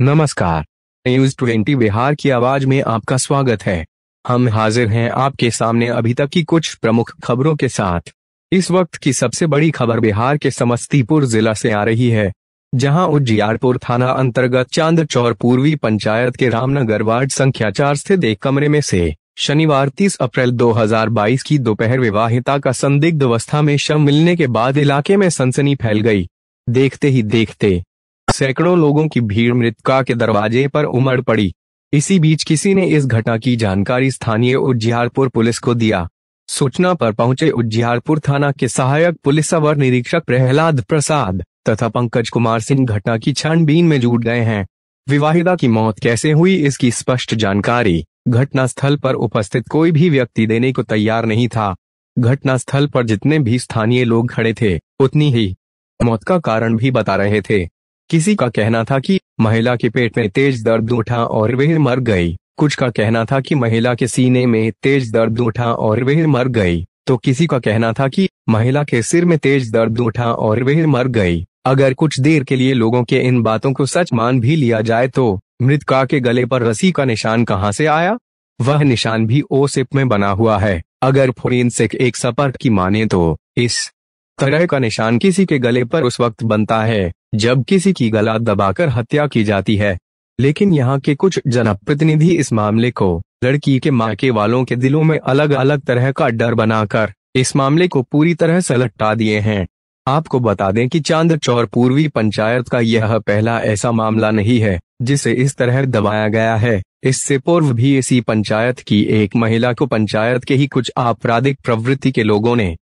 नमस्कार news twenty Bihar की आवाज में आपका स्वागत है हम हाजिर हैं आपके सामने अभी तक की कुछ प्रमुख खबरों के साथ इस वक्त की सबसे बड़ी खबर बिहार के समस्तीपुर जिला से आ रही है जहां उज्जियारपुर थाना अंतर्गत चांद चौर पूर्वी पंचायत के रामनगर वार्ड संख्या चार स्थित एक कमरे में से शनिवार 30 अप्रैल 2022 की दोपहर विवाहिता का संदिग्ध अवस्था में शव मिलने के बाद इलाके में सनसनी फैल गई देखते ही देखते सैकड़ों लोगों की भीड़ मृतका के दरवाजे पर उमड़ पड़ी इसी बीच किसी ने इस घटना की जानकारी स्थानीय उज्जियारपुर पुलिस को दिया सूचना पर पहुंचे उज्जियारपुर थाना के सहायक पुलिस अवर निरीक्षक प्रहलाद प्रसाद तथा पंकज कुमार सिंह घटना की छानबीन में जुट गए हैं विवाहिता की मौत कैसे हुई इसकी स्पष्ट जानकारी घटनास्थल पर उपस्थित कोई भी व्यक्ति देने को तैयार नहीं था घटनास्थल पर जितने भी स्थानीय लोग खड़े थे उतनी ही मौत का कारण भी बता रहे थे किसी का कहना था कि महिला के पेट में तेज दर्द उठा और वह मर गई कुछ का कहना था कि महिला के सीने में तेज दर्द उठा और वह मर गई तो किसी का कहना था कि महिला के सिर में तेज दर्द उठा और वह मर गई अगर कुछ देर के लिए लोगों के इन बातों को सच मान भी लिया जाए तो मृतका के गले पर रसी का निशान कहां से आया वह निशान भी ओसिप में बना हुआ है अगर फोरेंसिक एक सपर्क की माने तो इस तरह का निशान किसी के गले पर उस वक्त बनता है जब किसी की गला दबाकर हत्या की जाती है लेकिन यहाँ के कुछ जनप्रतिनिधि इस मामले को लड़की के माके वालों के दिलों में अलग अलग तरह का डर बनाकर इस मामले को पूरी तरह से लटका दिए हैं आपको बता दें कि चांद चौर पूर्वी पंचायत का यह पहला ऐसा मामला नहीं है जिसे इस तरह दबाया गया है इससे पूर्व भी इसी पंचायत की एक महिला को पंचायत के ही कुछ आपराधिक प्रवृत्ति के लोगों ने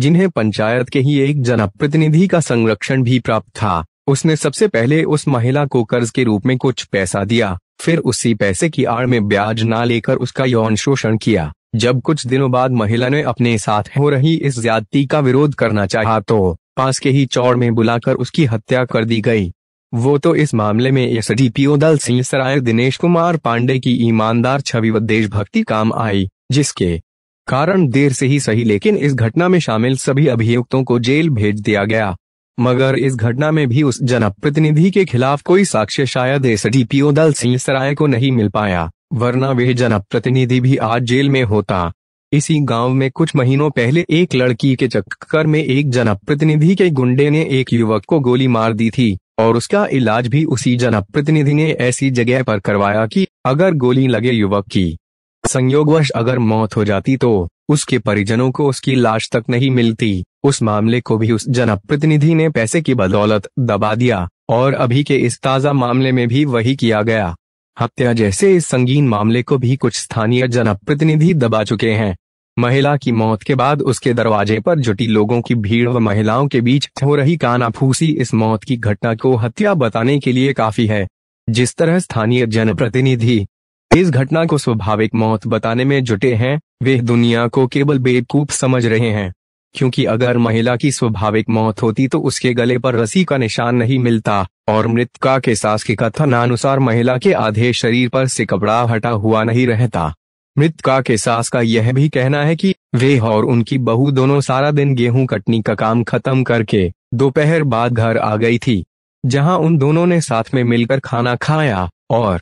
जिन्हें पंचायत के ही एक जनप्रतिनिधि का संरक्षण भी प्राप्त था उसने सबसे पहले उस महिला को कर्ज के रूप में कुछ पैसा दिया फिर उसी पैसे की आड़ में ब्याज ना लेकर उसका यौन शोषण किया जब कुछ दिनों बाद महिला ने अपने साथ हो रही इस ज्यादती का विरोध करना चाहा तो पास के ही चौड़ में बुलाकर उसकी हत्या कर दी गई वो तो इस मामले में ओ दल सिंह सराय दिनेश कुमार पांडे की ईमानदार छवि व देशभक्ति काम आई जिसके कारण देर से ही सही लेकिन इस घटना में शामिल सभी अभियुक्तों को जेल भेज दिया गया मगर इस घटना में भी उस जनप्रतिनिधि के खिलाफ कोई साक्ष्य शायद ओ दल सिंह सराय को नहीं मिल पाया वरना वह जनप्रतिनिधि भी आज जेल में होता इसी गांव में कुछ महीनों पहले एक लड़की के चक्कर में एक जनप्रतिनिधि के गुंडे ने एक युवक को गोली मार दी थी और उसका इलाज भी उसी जनप्रतिनिधि ने ऐसी जगह पर करवाया कि अगर गोली लगे युवक की संयोगवश अगर मौत हो जाती तो उसके परिजनों को उसकी लाश तक नहीं मिलती उस मामले को भी उस जनप्रतिनिधि ने पैसे की बदौलत दबा दिया और अभी के इस ताजा मामले में भी वही किया गया हत्या जैसे इस संगीन मामले को भी कुछ स्थानीय जनप्रतिनिधि दबा चुके हैं महिला की मौत के बाद उसके दरवाजे पर जुटी लोगों की भीड़ व महिलाओं के बीच हो रही कानाफूसी इस मौत की घटना को हत्या बताने के लिए काफी है जिस तरह स्थानीय जनप्रतिनिधि इस घटना को स्वाभाविक मौत बताने में जुटे हैं वे दुनिया को केवल बेवकूफ समझ रहे हैं क्योंकि अगर महिला की स्वाभाविक मौत होती तो उसके गले पर रसी का निशान नहीं मिलता और मृतका के सास के कथनानुसार महिला के आधे शरीर पर से कपड़ा हटा हुआ नहीं रहता मृतका के सास का यह भी कहना है कि वे और उनकी बहू दोनों सारा दिन गेहूं कटनी का काम खत्म करके दोपहर बाद घर आ गई थी जहां उन दोनों ने साथ में मिलकर खाना खाया और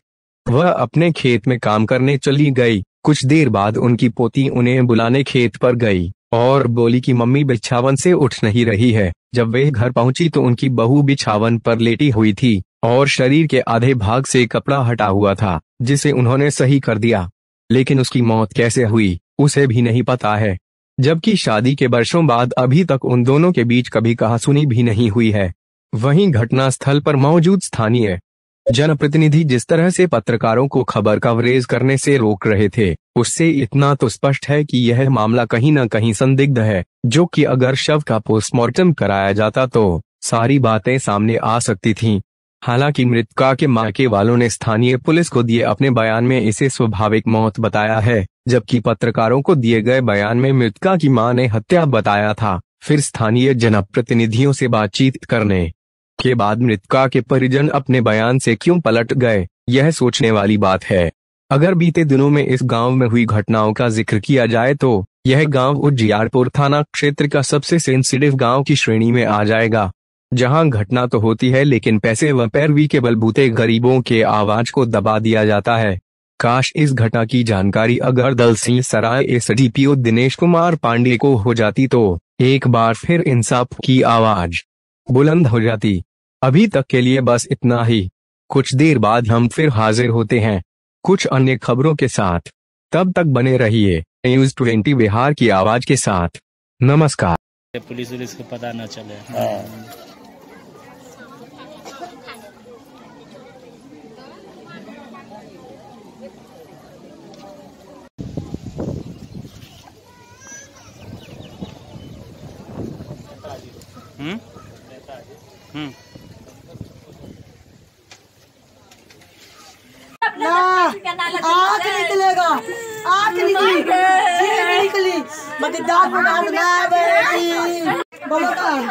वह अपने खेत में काम करने चली गई कुछ देर बाद उनकी पोती उन्हें बुलाने खेत पर गई और बोली कि मम्मी बिछावन से उठ नहीं रही है जब वे घर पहुंची तो उनकी बहू बिछावन पर लेटी हुई थी और शरीर के आधे भाग से कपड़ा हटा हुआ था जिसे उन्होंने सही कर दिया लेकिन उसकी मौत कैसे हुई उसे भी नहीं पता है जबकि शादी के वर्षों बाद अभी तक उन दोनों के बीच कभी कहा सुनी भी नहीं हुई है वहीं घटना स्थल पर मौजूद स्थानीय जनप्रतिनिधि जिस तरह से पत्रकारों को खबर कवरेज करने से रोक रहे थे उससे इतना तो स्पष्ट है कि यह मामला कहीं न कहीं संदिग्ध है जो कि अगर शव का पोस्टमार्टम कराया जाता तो सारी बातें सामने आ सकती थीं, हालांकि मृतका के मायके वालों ने स्थानीय पुलिस को दिए अपने बयान में इसे स्वाभाविक मौत बताया है जबकि पत्रकारों को दिए गए बयान में मृतका की मां ने हत्या बताया था फिर स्थानीय जनप्रतिनिधियों से बातचीत करने के बाद मृतका के परिजन अपने बयान से क्यों पलट गए यह सोचने वाली बात है अगर बीते दिनों में इस गांव में हुई घटनाओं का जिक्र किया जाए तो यह गांव उज्जियारपुर थाना क्षेत्र का सबसे सेंसिटिव गांव की श्रेणी में आ जाएगा जहां घटना तो होती है लेकिन पैसे व पैरवी के बलबूते गरीबों के आवाज को दबा दिया जाता है काश इस घटना की जानकारी अगर Dalsinghsarai S D Dinesh Kumar Pandey को हो जाती तो एक बार फिर इंसाफ की आवाज बुलंद हो जाती अभी तक के लिए बस इतना ही कुछ देर बाद हम फिर हाजिर होते हैं कुछ अन्य खबरों के साथ तब तक बने रहिए न्यूज ट्वेंटी बिहार की आवाज के साथ नमस्कार पुलिस को पता न चले हाँ। आँख निकलेगा आँख निकली निकली मददार बना बना बेटी बोलो का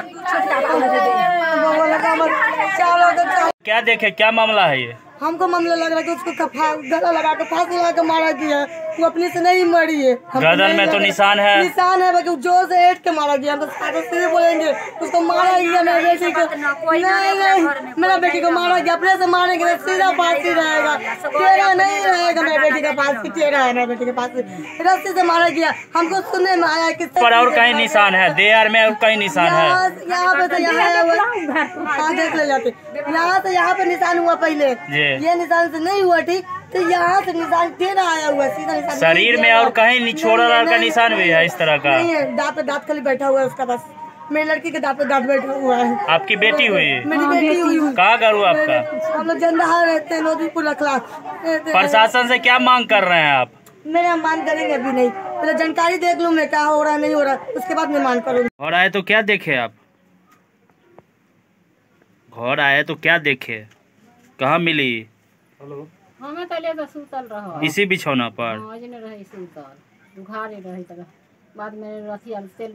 तो क्या देखे क्या मामला है ये हमको मामला लग रहा है उसको कफा गला लगा के फांसी लगा के मारा गया वो अपने से नहीं मरी है गर्दन में तो निशान है निशान है बाकी जोर से एट के मारा गया हम तो सीधे बोलेंगे उसको मारा गया मेरे बेटी को नहीं नहीं मेरा बेटी को मारा गया अपने से मारेंगे सीधा पास ही रहेगा तेरा नहीं रहेगा मेरे बेटी के पास की तेरा है मेरे बेटी के पास रस्सी से मारा गया हमको सुनने में आया कि पर और कहीं निशान है देर में और कहीं निशान है यहाँ पे तो यहाँ हाँ, देख ले जाते यहाँ से यहाँ पे निशान हुआ पहले ये निशान से नहीं हुआ ठीक तो यहाँ से निशान तेरा आया हुआ सीधा निशान शरीर में और कहीं निछोड़ा लड़का निशान भी है इस तरह का नहीं है दाँत पे दाँत खाली बैठा हुआ है उसका बस मेरी लड़की के दाँत पे दाँत बैठा हुआ है आपकी बेटी हुई है मेरी हाँ, बेटी हुई कहाँ घर हुआ आपका हम लोग जंदा रहते हैं लोधीपुर रखला प्रशासन से क्या मांग कर रहे हैं आप मेरे हम मांग करेंगे अभी नहीं पहले जानकारी देख लूँ मैं क्या हो रहा है नहीं हो रहा है उसके बाद मैं मांग करूँगी और आए तो क्या देखे आप घर आए तो क्या देखे कहाँ मिली हेलो हमें तले तो, तो सूतल रहो इसी बिछौना पर हां जने रहे सूतल दुखारे रहे त बाद में रथी तेल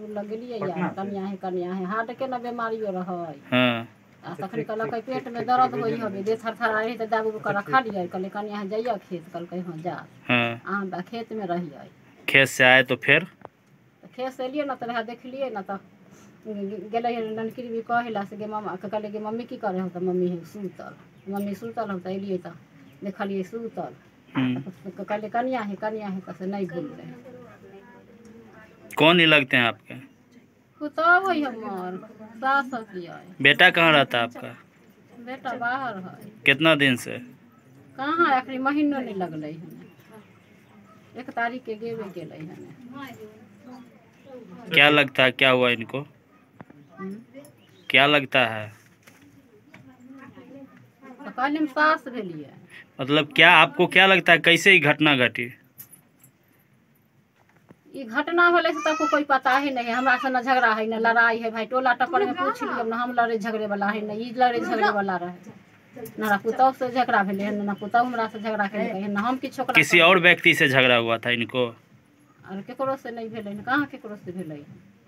या है के ना बीमारियो रहे हां अच्छा, तखन पेट में दर्द होई दे थरथर रही दाबू रखा खेत कहल के हां जा हां खेत में रहिए खेत से आए तो फिर खेत से लिए ना रहा देख लिए ना ननकिरी भी कहला से गे मामा गे मम्मी की करे हो मम्मी है सुतल मम्मी सुतल हम देखलियै सूतल कहलियै कनिया है कनिया है कैसे नहीं भूल रहे कौन ही लगते हैं आपके पुतोह है हमार सास बेटा कहाँ रहता है आपका बेटा बाहर है कितना दिन से कहाँ आखिरी महीनों नहीं लग रही है एक तारीख के गेबे है क्या लगता है क्या हुआ इनको हुँ? हम्म. क्या लगता है तो हम सास भेलिए मतलब क्या आपको क्या लगता है कैसे घटना घटी ये घटना होले से तो कोई पता ही नहीं हमरा से ना झगड़ा है ना लड़ाई है भाई टोला टपर में पूछ लियो ना हम लड़े झगड़े वाला है ना ई लड़े झगड़े वाला रहे ना पुतौ से झगड़ा भेले है ना पुतौ हमरा से झगड़ा करे है ना हम की छोकरा किसी और व्यक्ति से झगड़ा हुआ था इनको और केकरो से नहीं भेले कहां केकरो से भेले है